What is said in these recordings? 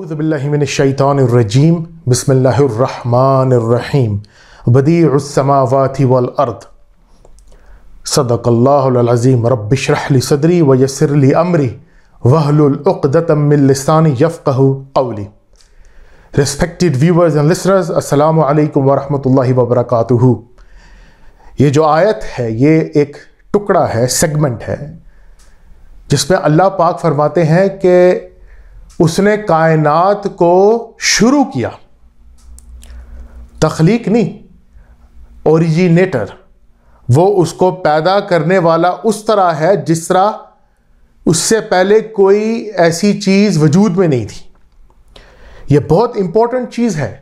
अज़बिल्लिमिनशैतरजीम बसमीम बदीसमावाती वर्द सदक़ल्लाज़ीम रबशरली सदरी व यसरली अमरी वहलुलतमिलसानी यफ़क़ अवली रिस्पेक्टेड व्यूवर्स एंड लिसनर्स अस्सलाम वालेकुम वरम व ये जो आयत है ये एक टुकड़ा है सेगमेंट है जिसमें अल्लाह पाक फरमाते हैं कि उसने कायनात को शुरू किया तख्लीक नहीं ओरिजिनेटर वो उसको पैदा करने वाला उस तरह है जिस तरह उससे पहले कोई ऐसी चीज़ वजूद में नहीं थी ये बहुत इंपॉर्टेंट चीज़ है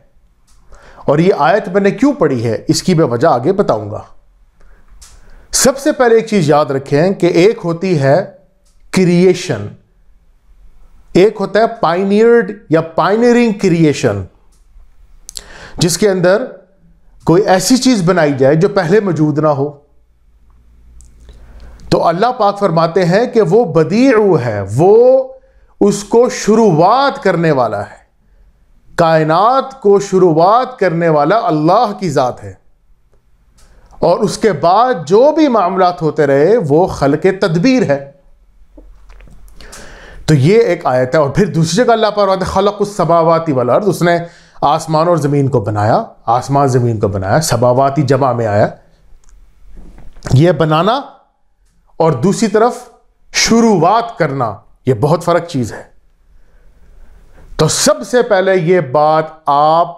और ये आयत मैंने क्यों पढ़ी है इसकी मैं वजह आगे बताऊंगा सबसे पहले एक चीज़ याद रखें कि एक होती है क्रिएशन एक होता है पाइनियर्ड या पाइनियरिंग क्रिएशन जिसके अंदर कोई ऐसी चीज बनाई जाए जो पहले मौजूद ना हो तो अल्लाह पाक फरमाते हैं कि वो बदीऊ है वो उसको शुरुआत करने वाला है कायनात को शुरुआत करने वाला अल्लाह की ज़ात है और उसके बाद जो भी मामला होते रहे वो खल के तदबीर है तो ये एक आयत है और फिर दूसरी जगह अल्लाह पर खलक सबावाती वाला अर्द उसने आसमान और ज़मीन को बनाया आसमान ज़मीन को बनाया सबावाती जमा में आया ये बनाना और दूसरी तरफ शुरुआत करना यह बहुत फ़र्क चीज़ है तो सबसे पहले ये बात आप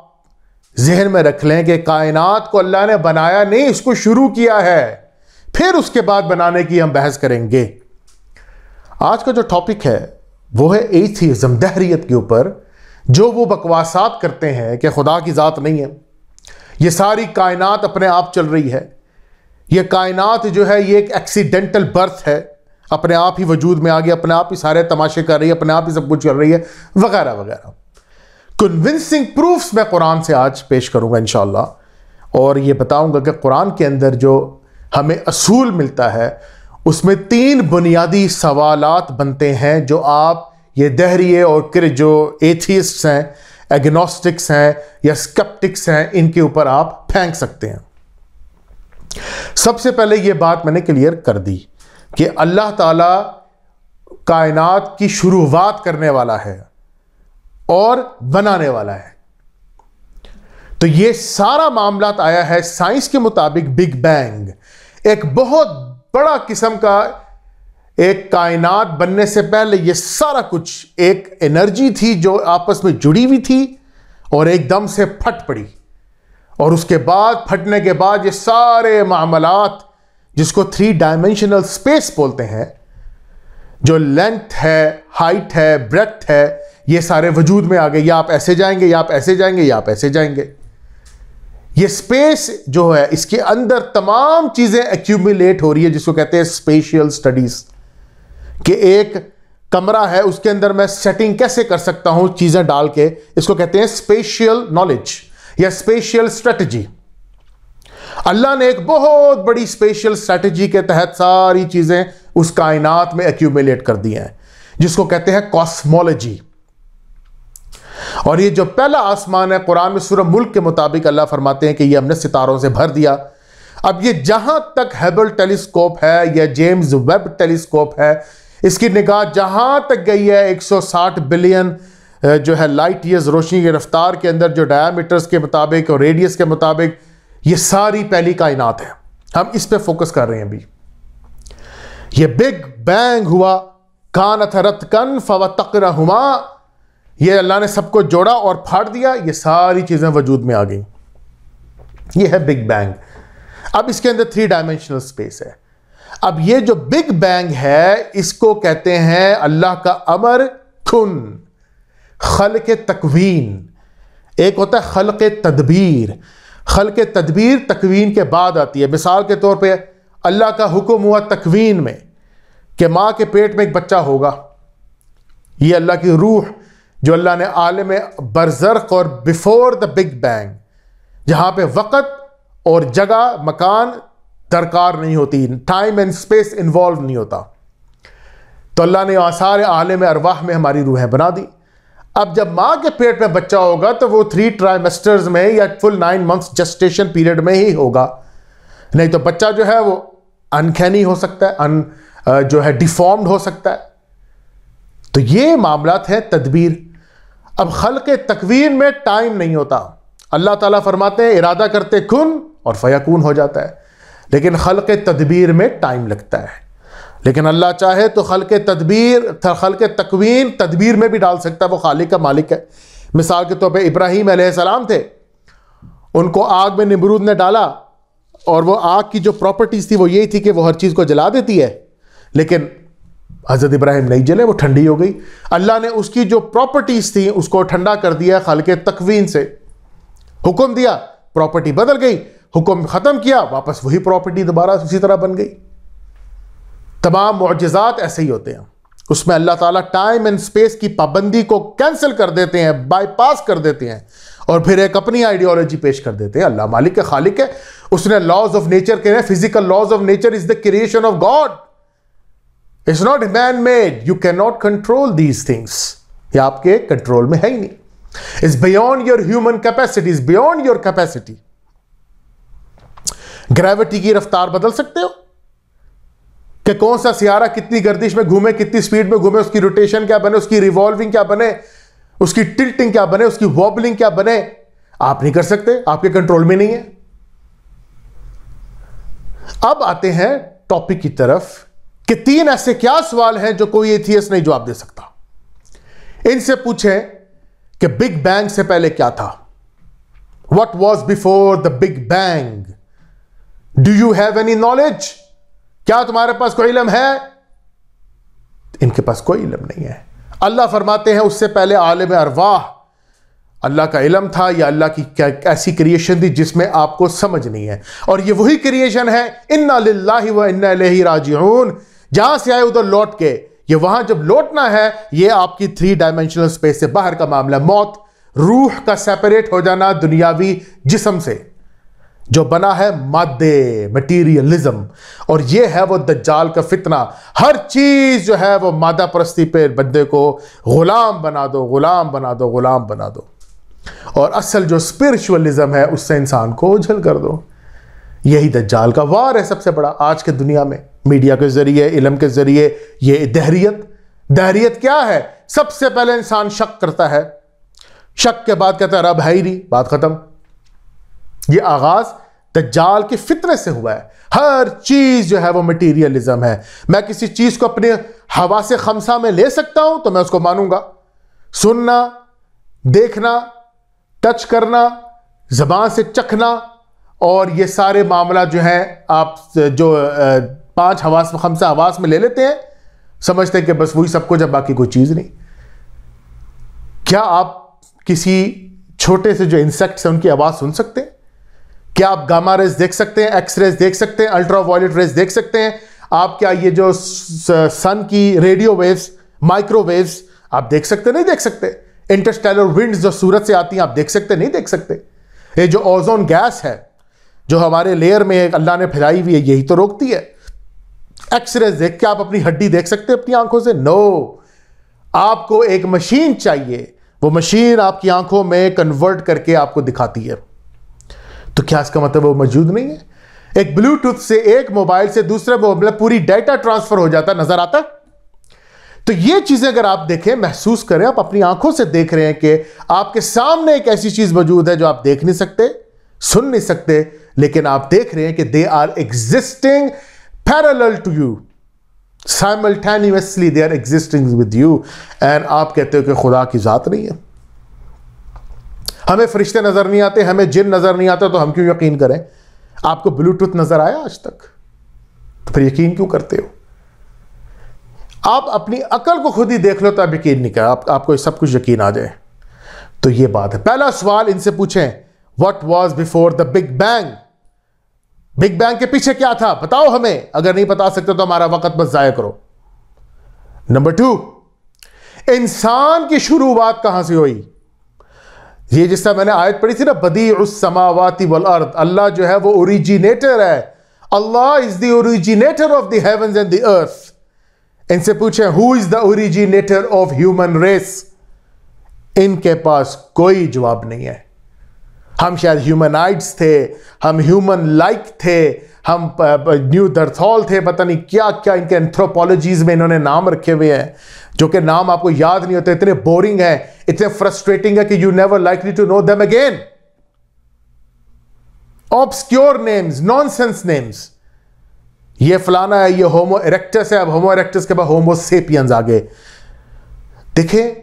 जहन में रख लें कि कायनात को अल्लाह ने बनाया नहीं इसको शुरू किया है फिर उसके बाद बनाने की हम बहस करेंगे आज का जो टॉपिक है वो है एथीज़म दहरीत के ऊपर जो वो बकवासात करते हैं कि खुदा की ज़ात नहीं है ये सारी कायनात अपने आप चल रही है ये कायनात जो है ये एक एक्सीडेंटल बर्थ है अपने आप ही वजूद में आ गई अपने आप ही सारे तमाशे कर रही है अपने आप ही सब कुछ कर रही है वगैरह वगैरह कन्विंसिंग प्रूफ्स मैं कुरान से आज पेश करूँगा इन और ये बताऊँगा कि कुरान के अंदर जो हमें असूल मिलता है उसमें तीन बुनियादी सवालात बनते हैं जो आप ये दहरिए और किर जो एथियस्ट्स हैं एग्नोस्टिक्स हैं या स्केप्टिक्स हैं इनके ऊपर आप फेंक सकते हैं सबसे पहले ये बात मैंने क्लियर कर दी कि अल्लाह ताला कायनात की शुरुआत करने वाला है और बनाने वाला है तो ये सारा मामला आया है साइंस के मुताबिक बिग बैंग एक बहुत बड़ा किस्म का एक कायनात बनने से पहले ये सारा कुछ एक एनर्जी थी जो आपस में जुड़ी हुई थी और एकदम से फट पड़ी और उसके बाद फटने के बाद ये सारे मामलात जिसको थ्री डायमेंशनल स्पेस बोलते हैं जो लेंथ है हाइट है ब्रेथ है ये सारे वजूद में आ गए या आप ऐसे जाएंगे या आप ऐसे जाएंगे या आप ऐसे जाएंगे ये स्पेस जो है इसके अंदर तमाम चीज़ें एक्यूमुलेट हो रही है जिसको कहते हैं स्पेशियल स्टडीज़ कि एक कमरा है उसके अंदर मैं सेटिंग कैसे कर सकता हूं चीज़ें डाल के इसको कहते हैं स्पेशियल नॉलेज या स्पेशियल स्ट्रेटजी अल्लाह ने एक बहुत बड़ी स्पेशल स्ट्रेटजी के तहत सारी चीज़ें उस कायनात में एक्यूमुलेट कर दी हैं जिसको कहते हैं कॉस्मोलॉजी और ये जो पहला आसमान है कुरान में सूरह मुल्क के मुताबिक अल्लाह फरमाते हैं कि ये हमने सितारों से भर दिया अब ये जहां तक हैबल टेलीस्कोप है या जेम्स वेब टेलीस्कोप है इसकी निगाह जहां तक गई है 160 बिलियन जो है लाइट ईयर्स रोशनी की रफ्तार के अंदर जो डायामीटर्स के मुताबिक और रेडियस के मुताबिक ये सारी पहली कायनात है हम इस पर फोकस कर रहे हैं अभी ये बिग बैंग हुआ कान अथरत कन तकर हुमा ये अल्लाह ने सबको जोड़ा और फाड़ दिया ये सारी चीज़ें वजूद में आ गई ये है बिग बैंग अब इसके अंदर थ्री डायमेंशनल स्पेस है अब ये जो बिग बैंग है इसको कहते हैं अल्लाह का अमर खुन खल के तकवीन एक होता है खल के तदबीर खल के तदबीर तकवीन के बाद आती है मिसाल के तौर पे अल्लाह का हुक्म हुआ तकवीन में कि माँ के पेट में एक बच्चा होगा ये अल्लाह की रूह जो अल्लाह ने आलम बरजर्क और बिफोर द बिग बैंग जहाँ पे वक़्त और जगह मकान दरकार नहीं होती टाइम एंड स्पेस इन्वॉल्व नहीं होता तो अल्लाह ने आसार आलम अरवाह में हमारी रूहें बना दी अब जब माँ के पेट में बच्चा होगा तो वो थ्री ट्राइमेस्टर्स में या full nine months gestation period में ही होगा नहीं तो बच्चा जो है वो अनखैनी हो सकता है अन जो है डिफॉर्म्ड हो सकता है तो ये मामला है तदबीर अब खल के तकवीर में टाइम नहीं होता अल्लाह ताला फरमाते हैं इरादा करते खुन और फयाकून हो जाता है लेकिन खल के तदबीर में टाइम लगता है लेकिन अल्लाह चाहे तो खल के तदबीर खल के तकवीन तदबीर में भी डाल सकता है वो खालिक का मालिक है मिसाल के तौर पर इब्राहिम सलाम थे उनको आग में निमरूद ने डाला और वो आग की जो प्रॉपर्टीज़ थी वो यही थी कि वो हर चीज़ को जला देती है लेकिन हज़रत इब्राहिम नहीं जले वो ठंडी हो गई अल्लाह ने उसकी जो प्रॉपर्टीज़ थी उसको ठंडा कर दिया खाल के तकवीन से हुक्म दिया प्रॉपर्टी बदल गई हुक्म ख़त्म किया वापस वही प्रॉपर्टी दोबारा उसी तरह बन गई तमाम मुआजात ऐसे ही होते हैं उसमें अल्लाह ताला टाइम एंड स्पेस की पाबंदी को कैंसिल कर देते हैं बाईपास कर देते हैं और फिर एक अपनी आइडियोलॉजी पेश कर देते हैं अल्लाह मालिक के खालिक है उसने लॉज ऑफ नेचर के physical laws of nature is the creation of God it's not man made you can not control these things ये आपके कंट्रोल में है ही नहीं it's beyond your human capacity is beyond your capacity gravity की रफ्तार बदल सकते हो कि कौन सा सियारा कितनी गर्दिश में घूमे कितनी स्पीड में घूमे उसकी रोटेशन क्या बने उसकी रिवॉल्विंग क्या बने उसकी टिल्टिंग क्या बने उसकी वॉबलिंग क्या बने आप नहीं कर सकते आपके कंट्रोल में नहीं है अब आते हैं टॉपिक की तरफ कि तीन ऐसे क्या सवाल हैं जो कोई एथियस नहीं जवाब दे सकता इनसे पूछें कि बिग बैंग से पहले क्या था what was before the big bang do you have any knowledge क्या तुम्हारे पास कोई इलम है इनके पास कोई इलम नहीं है अल्लाह फरमाते हैं उससे पहले आलम अरवाह अल्लाह का इलम था या अल्लाह की क्या ऐसी क्रिएशन थी जिसमें आपको समझ नहीं है और ये वही क्रिएशन है इन्ना लाही व इन्ना राजून जहां से आए उधर लौट के ये वहां जब लौटना है ये आपकी थ्री डायमेंशनल स्पेस से बाहर का मामला मौत रूह का सेपरेट हो जाना दुनियावी जिसम से जो बना है मादे मटीरियलिज्म और ये है वो दज्जाल का फितना हर चीज जो है वो मादा परस्ती पे बंदे को गुलाम बना दो गुलाम बना दो गुलाम बना दो और असल जो स्पिरिचुअलिज्म है उससे इंसान को उझल कर दो यही दज्जाल का वार है सबसे बड़ा आज के दुनिया में मीडिया के ज़रिए इलम के ज़रिए ये दहरीत दहरीत क्या है सबसे पहले इंसान शक करता है शक के बाद कहता है रब है ही नहीं बात ख़त्म ये आगाज़ दज्जाल के फितने से हुआ है हर चीज़ जो है वो मटीरियलिज्म है मैं किसी चीज़ को अपने हवा से खमसा में ले सकता हूं तो मैं उसको मानूंगा सुनना देखना टच करना ज़बान से चखना और ये सारे मामला जो हैं आप जो पांच हवास हमसे हवास में ले लेते हैं समझते हैं कि बस वही सब कुछ अब बाकी कोई चीज़ नहीं क्या आप किसी छोटे से जो इंसेक्ट है उनकी आवाज़ सुन सकते हैं क्या आप गामा रेस देख सकते हैं एक्स रेस देख सकते हैं अल्ट्रा वायलेट रेस देख सकते हैं आप क्या ये जो सन की रेडियो वेव्स माइक्रोवेव्स आप देख सकते नहीं देख सकते इंटरस्टेलर विंड्स जो सूरत से आती हैं आप देख सकते नहीं देख सकते ये जो ओजोन गैस है जो हमारे लेयर में अल्लाह ने फैलाई हुई है यही तो रोकती है एक्सरे देख के आप अपनी हड्डी देख सकते हैं अपनी आंखों से नो no. आपको एक मशीन चाहिए वो मशीन आपकी आंखों में कन्वर्ट करके आपको दिखाती है तो क्या इसका मतलब वो मौजूद नहीं है एक ब्लूटूथ से एक मोबाइल से दूसरे मोबाइल मतलब पूरी डाटा ट्रांसफर हो जाता नजर आता तो ये चीजें अगर आप देखें महसूस करें आप अपनी आंखों से देख रहे हैं कि आपके सामने एक ऐसी चीज मौजूद है जो आप देख नहीं सकते सुन नहीं सकते लेकिन आप देख रहे हैं कि they are existing parallel to you simultaneously they are existing with you आप कहते हो कि खुदा की ज़ात नहीं है हमें फरिश्ते नज़र नहीं आते हमें जिन नज़र नहीं आता तो हम क्यों यकीन करें आपको ब्लूटूथ नज़र आया आज तक तो फिर यकीन क्यों करते हो आप अपनी अकल को खुद ही देख लो तो अब यकीन नहीं कर आप, आपको सब कुछ यकीन आ जाए तो ये बात है पहला सवाल इनसे पूछें what was before the big bang big bang के पीछे क्या था बताओ हमें अगर नहीं बता सकते तो हमारा वक्त बस जाया करो नंबर टू इंसान की शुरुआत कहां से हुई ये जिस तरह मैंने आयत पढ़ी थी ना बदी समावाती वल अर्द अल्लाह जो है वो ओरिजिनेटर है Allah is the originator of the heavens and the earth इनसे पूछे who is the originator of human race इनके पास कोई जवाब नहीं है हम शायद ह्यूमनाइट्स थे हम ह्यूमन लाइक थे हम न्यू दर्थॉल थे पता नहीं क्या क्या इनके एंथ्रोपोलॉजीज में इन्होंने नाम रखे हुए हैं जो कि नाम आपको याद नहीं होते इतने बोरिंग हैं इतने फ्रस्ट्रेटिंग है कि you never likely to know them again obscure names nonsense names ये फलाना है ये होमो इरेक्टस है अब होमो इरेक्टस के बाद होमो सेपियंस आगे देखें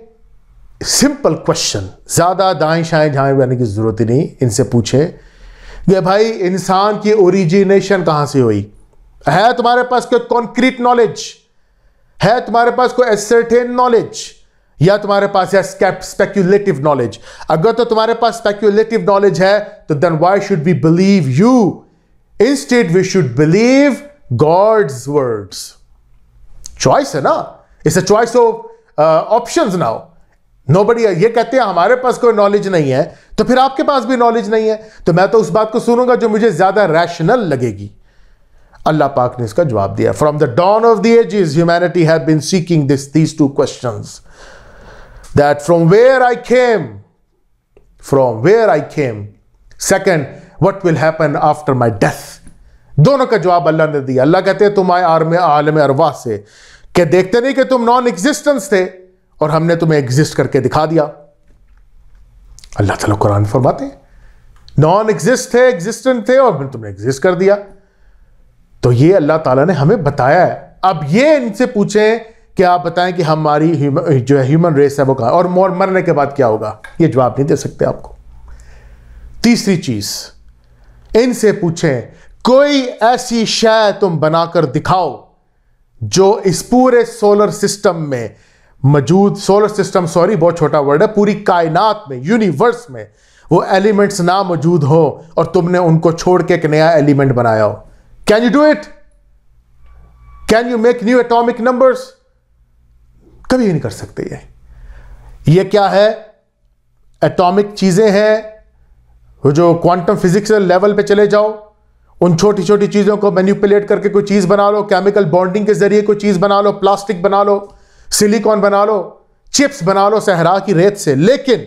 सिंपल क्वेश्चन ज़्यादा दाएं शाएं झाएँ जाने की ज़रूरत ही नहीं इनसे पूछे कि भाई इंसान की ओरिजिनेशन कहां से हुई है तुम्हारे पास कोई कॉन्क्रीट नॉलेज है तुम्हारे पास कोई एसर्टेन नॉलेज या तुम्हारे पास है स्पेक्यूलेटिव नॉलेज अगर तो तुम्हारे पास स्पेक्यूलेटिव नॉलेज है तो then why should we believe you instead we should believe God's words choice है ना it's a choice of option now nobody ये कहते हैं हमारे पास कोई नॉलेज नहीं है तो फिर आपके पास भी नॉलेज नहीं है तो मैं तो उस बात को सुनूंगा जो मुझे ज्यादा रैशनल लगेगी अल्लाह पाक ने इसका जवाब दिया from the dawn of the ages humanity have been seeking this these two question that from where I came from where I came second what will happen after my death दोनों का जवाब अल्लाह ने दिया अल्लाह कहते हैं तुम आए आर्म आलम अरवा से क्या देखते नहीं कि तुम नॉन एग्जिस्टेंस थे और हमने तुम्हें एग्जिस्ट करके दिखा दिया अल्लाह तला कुरान फरमाते नॉन एग्जिस्ट थे एग्जिस्टेंट थे और हमने तुमने एग्जिस्ट कर दिया तो ये अल्लाह ताला ने हमें बताया है अब ये इनसे पूछें कि आप बताएं कि हमारी जो है ह्यूमन रेस है वो कहा और मोर मरने के बाद क्या होगा ये जवाब नहीं दे सकते आपको तीसरी चीज़ इनसे पूछें कोई ऐसी शय तुम बनाकर दिखाओ जो इस पूरे सोलर सिस्टम में मौजूद सोलर सिस्टम सॉरी बहुत छोटा वर्ड है पूरी कायनात में यूनिवर्स में वो एलिमेंट्स ना मौजूद हो और तुमने उनको छोड़ के एक नया एलिमेंट बनाया हो can you do it can you make new atomic numbers कभी नहीं कर सकते ये ये क्या है एटॉमिक चीज़ें हैं वो जो क्वांटम फिजिक्स लेवल पे चले जाओ उन छोटी छोटी चीज़ों को मैन्यूपुलेट करके कोई चीज़ बना लो केमिकल बॉन्डिंग के ज़रिए कोई चीज़ बना लो प्लास्टिक बना लो सिलिकॉन बना लो चिप्स बना लो सहरा की रेत से लेकिन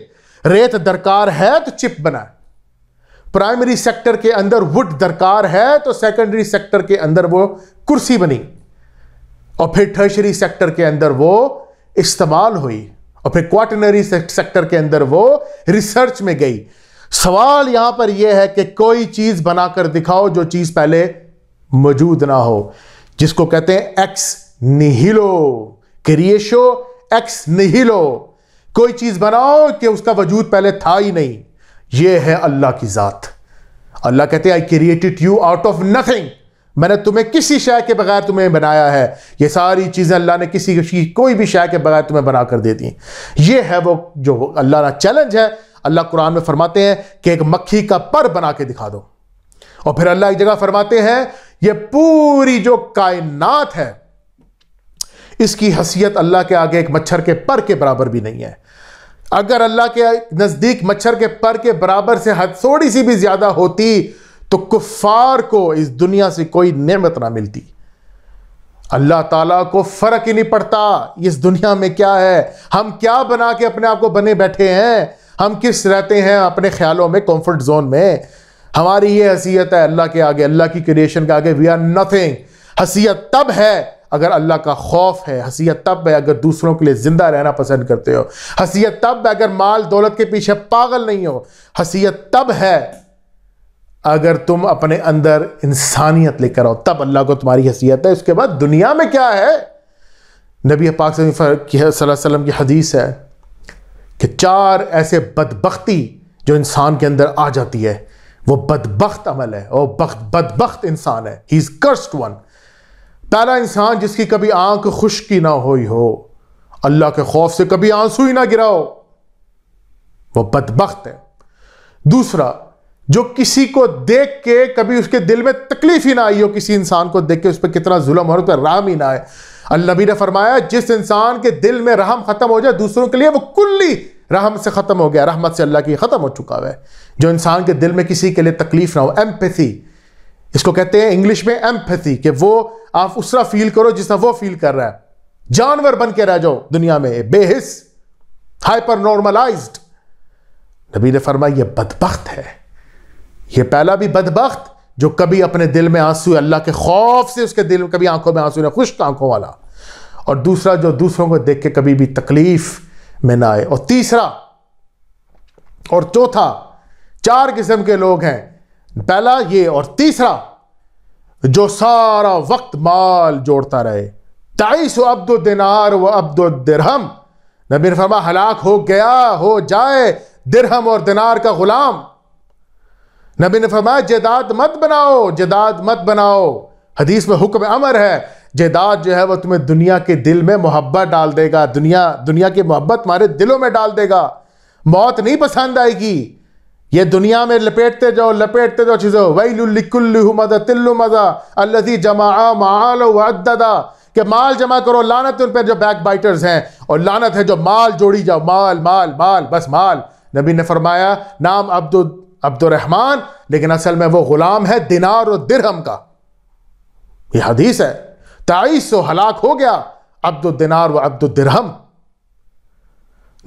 रेत दरकार है तो चिप बनाए प्राइमरी सेक्टर के अंदर वुड दरकार है तो सेकेंडरी सेक्टर के अंदर वो कुर्सी बनी और फिर टर्शरी सेक्टर के अंदर वो इस्तेमाल हुई और फिर क्वाटनरी सेक्टर के अंदर वो रिसर्च में गई सवाल यहां पर यह है कि कोई चीज बनाकर दिखाओ जो चीज पहले मौजूद ना हो जिसको कहते हैं एक्स निहिलो क्रिएशो एक्स नहीं लो कोई चीज़ बनाओ कि उसका वजूद पहले था ही नहीं ये है अल्लाह की ज़ात अल्लाह कहते हैं I created you out of nothing मैंने तुम्हें किसी शय के बगैर तुम्हें बनाया है ये सारी चीज़ें अल्लाह ने किसी की कोई भी शय के बगैर तुम्हें बना कर दे दी ये है वो जो अल्लाह का चैलेंज है अल्लाह कुरान में फरमाते हैं कि एक मक्खी का पर बना के दिखा दो और फिर अल्लाह एक जगह फरमाते हैं ये पूरी जो कायनात है इसकी हसीियत अल्लाह के आगे एक मच्छर के पर के बराबर भी नहीं है अगर अल्लाह के नज़दीक मच्छर के पर के बराबर से हद थोड़ी सी भी ज़्यादा होती तो कुफ़ार को इस दुनिया से कोई नेमत ना मिलती अल्लाह ताला को फ़र्क ही नहीं पड़ता इस दुनिया में क्या है हम क्या बना के अपने आप को बने बैठे हैं हम किस रहते हैं अपने ख्यालों में कंफर्ट जोन में हमारी ये हसीियत है अल्लाह के आगे अल्लाह की क्रिएशन के आगे वी आर नथिंग हसीियत तब है अगर अल्लाह का खौफ है हसीयत तब है अगर दूसरों के लिए ज़िंदा रहना पसंद करते हो हसीयत तब है अगर माल दौलत के पीछे पागल नहीं हो हसीयत तब है अगर तुम अपने अंदर इंसानियत लेकर आओ तब अल्लाह को तुम्हारी हसीयत है उसके बाद दुनिया में क्या है नबी पाक वसल्लम की हदीस है कि चार ऐसे बदबख्ती जो इंसान के अंदर आ जाती है वो बदबख्त अमल है और बख्त बदबख्त इंसान है ही इज़ कर्स्ट वन पहला इंसान जिसकी कभी आंख खुश्की ना हुई हो अल्लाह के खौफ से कभी आंसू ही ना गिराओ वह बदबخت है दूसरा जो किसी को देख के कभी उसके दिल में तकलीफ ही ना आई हो किसी इंसान को देख के उस पर कितना जुलम हो पर राम ही ना आए अल्लाबी ने फरमाया जिस इंसान के दिल में रहम ख़त्म हो जाए दूसरों के लिए वो कुल्ली रहम से ख़त्म हो गया रहमत से अल्लाह की ख़त्म हो चुका है जो इंसान के दिल में किसी के लिए तकलीफ ना हो एम्पेथी इसको कहते हैं इंग्लिश में एम्पथी कि वो आप उस फील करो जिसना वो फील कर रहा है जानवर बन के रह जाओ दुनिया में बेहिस हाइपर नॉर्मलाइज नबी ने फरमाया ये बदबख्त है ये पहला भी बदबख्त जो कभी अपने दिल में आंसू अल्लाह के खौफ से उसके दिल में कभी आंखों में आंसू ना खुश आंखों वाला और दूसरा जो दूसरों को देख के कभी भी तकलीफ में ना आए और तीसरा और चौथा चार किस्म के लोग हैं पहला ये और तीसरा जो सारा वक्त माल जोड़ता रहे ताईस अब्दो दिनार व अब्दो दिरहम नबी फरमा हलाक हो गया हो जाए दिरहम और दिनार का गुलाम नबी ने फरमाया जेदाद मत बनाओ जेदाद मत बनाओ हदीस में हुक्म अमर है जेदाद जो है वह तुम्हें दुनिया के दिल में मोहब्बत डाल देगा दुनिया दुनिया की मोहब्बत तुम्हारे दिलों में डाल देगा मौत नहीं पसंद आएगी ये दुनिया में लपेटते जाओ लपेटते जाओ चीज़ों वही जमा माल माल जमा करो लानत उन पर जो बैक बाइटर्स हैं और लानत है जो माल जोड़ी जाओ माल माल माल बस माल नबी ने फरमाया नाम अब्दुल अब्दुलरहमान लेकिन असल में वो गुलाम है दिनार और दिरहम का यह हदीस है ताईस सो हलाक हो गया अब्दुल दिनार व अब्दुल दिरहम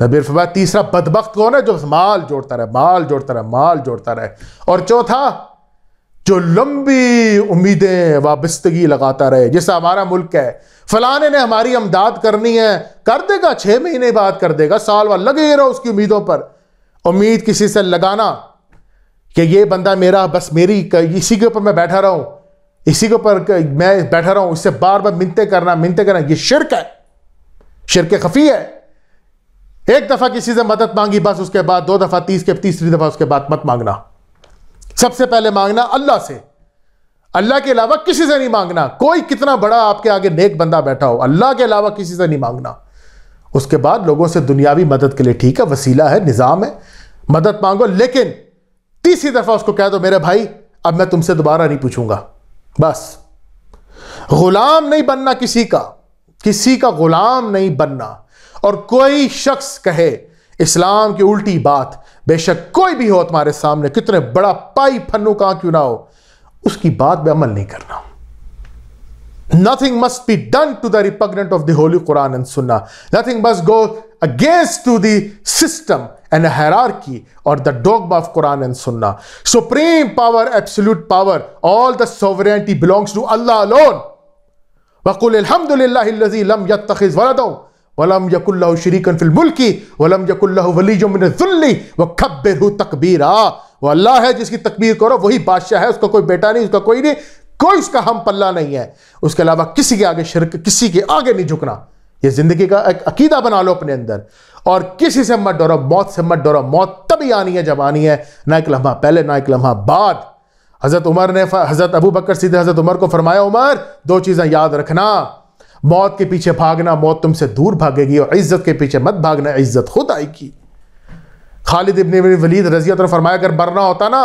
नबी फरमाया तीसरा बदबक कौन है जो माल जोड़ता रहे माल जोड़ता रहे माल जोड़ता रहे और चौथा जो लंबी उम्मीदें वाबस्तगी लगाता रहे जैसा हमारा मुल्क है फलाने ने हमारी अमदाद करनी है कर देगा छः महीने बाद कर देगा साल बाद लगे रहो उसकी उम्मीदों पर उम्मीद किसी से लगाना कि ये बंदा मेरा बस मेरी इसी के ऊपर मैं बैठा रहा हूं इसी के ऊपर मैं बैठा रहा हूं इससे बार बार मिनते करना मिनते करना ये शिरक है शिरक खफी है एक दफा किसी से मदद मांगी बस उसके बाद दो दफा तीस के तीसरी दफा उसके बाद मत मांगना सबसे पहले मांगना अल्लाह से अल्लाह के अलावा किसी से नहीं मांगना कोई कितना बड़ा आपके आगे नेक बंदा बैठा हो अल्लाह के अलावा किसी से नहीं मांगना उसके बाद लोगों से दुनियावी मदद के लिए ठीक है वसीला है निज़ाम है मदद मांगो लेकिन तीसरी दफ़ा उसको कह दो मेरे भाई अब मैं तुमसे दोबारा नहीं पूछूंगा बस गुलाम नहीं बनना किसी का किसी का गुलाम नहीं बनना और कोई शख्स कहे इस्लाम की उल्टी बात बेशक कोई भी हो तुम्हारे सामने कितने बड़ा पाई फन्नू कहां क्यों ना हो उसकी बात पर अमल नहीं करना nothing must be done to the repugnant of the holy Quran and सुन्ना nothing must go against to दिस्टम एंड हैरार की और the dog of Quran and सुन्ना supreme power absolute power all the sovereignty belongs to Allah alone वकुल अलहमदुल्लाजी लम यद तखिज वाला वलम यकुल्ला शरीकन फिल की वलम यकुल्ला वली जुम्ली व खब्बिर तकबीरा वो अल्लाह है जिसकी तकबीर करो वही बादशाह है उसका कोई बेटा नहीं उसका कोई नहीं कोई उसका हम पल्ला नहीं है उसके अलावा किसी के आगे शिरक किसी के आगे नहीं झुकना ये ज़िंदगी का एक अकीदा बना लो अपने अंदर और किसी से मत डरो मौत से मत डरो मौत तभी आनी है जब आनी है ना एक लम्हा पहले ना एक लम्हा बाद हज़रत उमर ने हज़रत अबू बकर सीधे हज़रत उमर को फरमाया उमर दो चीज़ें याद रखना मौत के पीछे भागना मौत तुमसे दूर भागेगी और इज्जत के पीछे मत भागना इज्जत खुद आएगी खालिद इबन वलीद रजी तो फरमाया अगर मरना होता ना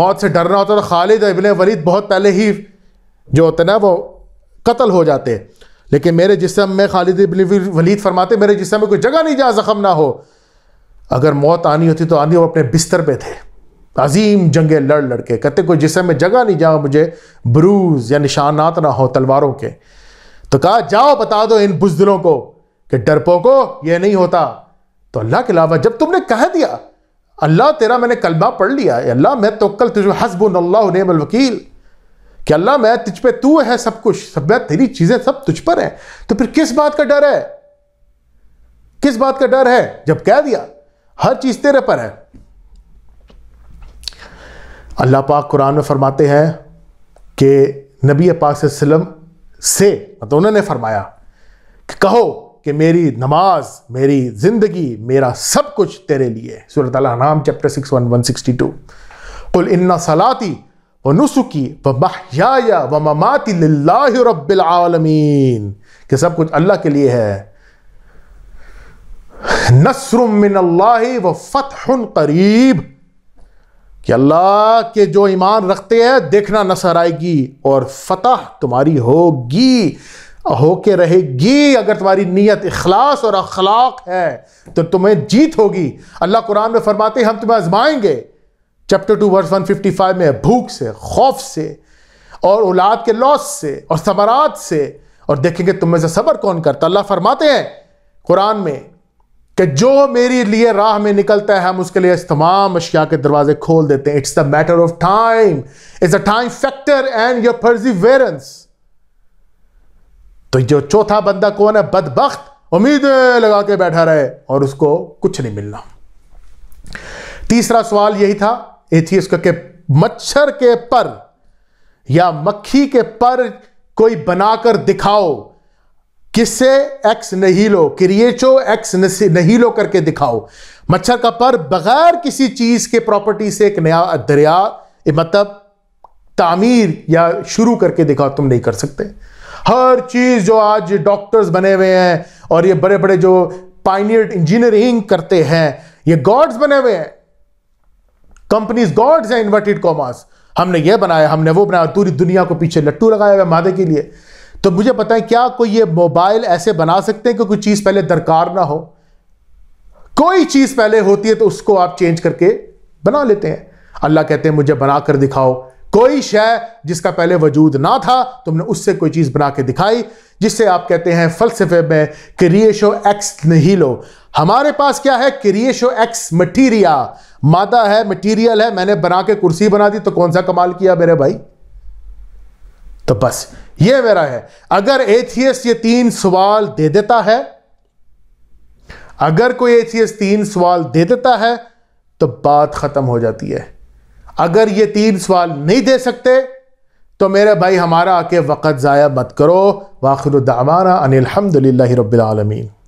मौत से डरना होता तो खालिद इबन वलीद बहुत पहले ही जो होते ना वो कत्ल हो जाते लेकिन मेरे जिसम में खालिद इबन वलीद फरमाते मेरे जिसम में कोई जगह नहीं जहाँ जख्म ना हो अगर मौत आनी होती तो आनी वो अपने बिस्तर पर थे अजीम जंगे लड़ लड़के कहते कोई जिसम में जगह नहीं जहाँ मुझे ब्रूज या निशानात ना हो तलवारों के तो कहा जाओ बता दो इन बुजदिलों को कि डरपों को यह नहीं होता तो अल्लाह के अलावा जब तुमने कह दिया अल्लाह तेरा मैंने कलमा पढ़ लिया अल्लाह मैं तो कल तुझे हसब नकील कि अल्लाह मैं तुझ पर तू है सब कुछ सब मैं तेरी चीज़ें सब तुझ पर हैं तो फिर किस बात का डर है किस बात का डर है जब कह दिया हर चीज़ तेरे पर है अल्लाह पाक कुरान में फरमाते हैं कि नबी पाक सलम से मतलब उन्होंने फरमाया कि कहो कि मेरी नमाज मेरी ज़िंदगी मेरा सब कुछ तेरे लिए सूरत नाम chapter six one one sixty two कुल इन्ना सलाती व नुसुकी व महया व ममाती रबालमीन कि सब कुछ अल्लाह के लिए है नसरुमिन मिन व फ़तह करीब कि अल्लाह के जो ईमान रखते हैं देखना नसर आएगी और फतह तुम्हारी होगी होके रहेगी अगर तुम्हारी नीयत इखलास और अखलाक है तो तुम्हें जीत होगी अल्लाह कुरान में फरमाते हम तुम्हें आजमाएंगे चैप्टर टू वर्स 155 में भूख से खौफ से और औलाद के लॉस से और समरात से और देखेंगे तुम में से सबर कौन करता अल्लाह फरमाते हैं कुरान में कि जो मेरे लिए राह में निकलता है हम उसके लिए इस तमाम अशिया के दरवाजे खोल देते हैं it's the matter of time it's a time factor and your perseverance तो जो चौथा बंदा कौन है बदबخت उम्मीद लगा के बैठा रहे और उसको कुछ नहीं मिलना तीसरा सवाल यही था एथियस के मच्छर के पर या मक्खी के पर कोई बनाकर दिखाओ किससे एक्स नहीं लो क्रिएचो एक्स नहीं लो करके दिखाओ मच्छर का पर बगैर किसी चीज के प्रॉपर्टी से एक नया दरिया मतलब तामीर या शुरू करके दिखाओ तुम नहीं कर सकते हर चीज जो आज डॉक्टर्स बने हुए हैं और ये बड़े बड़े जो पाइनियर इंजीनियरिंग करते हैं ये गॉड्स बने हुए हैं कंपनीज गॉड्स हैं इन्वर्टेड कॉमर्स हमने ये बनाया हमने वो बनाया पूरी दुनिया को पीछे लट्टू लगाया हुआ मादे के लिए तो मुझे बताएं क्या कोई ये मोबाइल ऐसे बना सकते हैं कि कोई चीज़ पहले दरकार ना हो कोई चीज़ पहले होती है तो उसको आप चेंज करके बना लेते हैं अल्लाह कहते हैं मुझे बनाकर दिखाओ कोई शय जिसका पहले वजूद ना था तुमने उससे कोई चीज़ बना के दिखाई जिससे आप कहते हैं फलसफे में क्रिएशो एक्स नहीं लो हमारे पास क्या है क्रिएशो एक्स मटीरिया मादा है मटीरियल है मैंने बना के कुर्सी बना दी तो कौन सा कमाल किया मेरे भाई तो बस ये मेरा है अगर एथियस ये तीन सवाल दे देता है अगर कोई एथियस तीन सवाल दे देता है तो बात खत्म हो जाती है अगर ये तीन सवाल नहीं दे सकते तो मेरे भाई हमारा आके वक़्त ज़ाया मत करो वाखिर दामाना अनिलहमदिल्ला रबालमीन